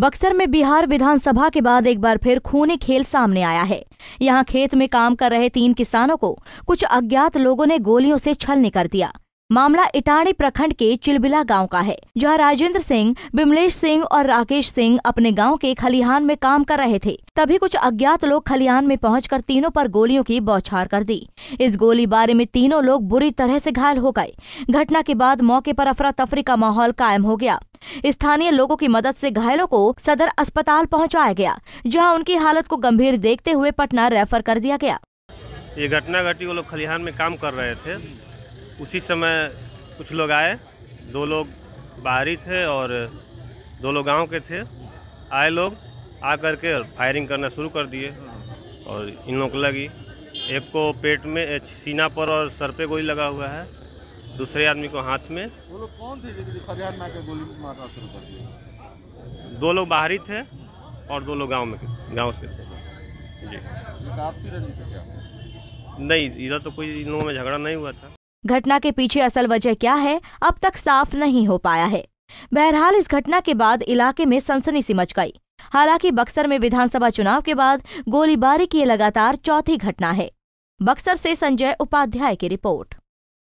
बक्सर में बिहार विधानसभा के बाद एक बार फिर खूनी खेल सामने आया है यहाँ खेत में काम कर रहे तीन किसानों को कुछ अज्ञात लोगों ने गोलियों से छलनी कर दिया मामला इटाणी प्रखंड के चिलबिला गांव का है जहां राजेंद्र सिंह बिमलेश सिंह और राकेश सिंह अपने गांव के खलिहान में काम कर रहे थे तभी कुछ अज्ञात लोग खलिहान में पहुंचकर तीनों पर गोलियों की बौछार कर दी इस गोलीबारी में तीनों लोग बुरी तरह से घायल हो गए घटना के बाद मौके पर अफरा तफरी का माहौल कायम हो गया स्थानीय लोगों की मदद से घायलों को सदर अस्पताल पहुंचाया गया जहां उनकी हालत को गंभीर देखते हुए पटना रेफर कर दिया गया ये घटना घटी वो लोग खलिहान में काम कर रहे थे उसी समय कुछ लोग आए दो लोग बाहरी थे और दो लोग गांव के थे आए लोग आ कर के फायरिंग करना शुरू कर दिए और इन लोग लगी एक को पेट में सीना पर और सर पे गोली लगा हुआ है दूसरे आदमी को हाथ में वो लोग कौन थे के गोली मारना शुरू कर दो लोग बाहरी थे और दो लोग गांव में गांव के थे जी नहीं इधर तो कोई इन लोगों में झगड़ा नहीं हुआ था घटना के पीछे असल वजह क्या है अब तक साफ नहीं हो पाया है बहरहाल इस घटना के बाद इलाके में सनसनी सी मच गई हालांकि बक्सर में विधानसभा चुनाव के बाद गोलीबारी की लगातार चौथी घटना है बक्सर से संजय उपाध्याय की रिपोर्ट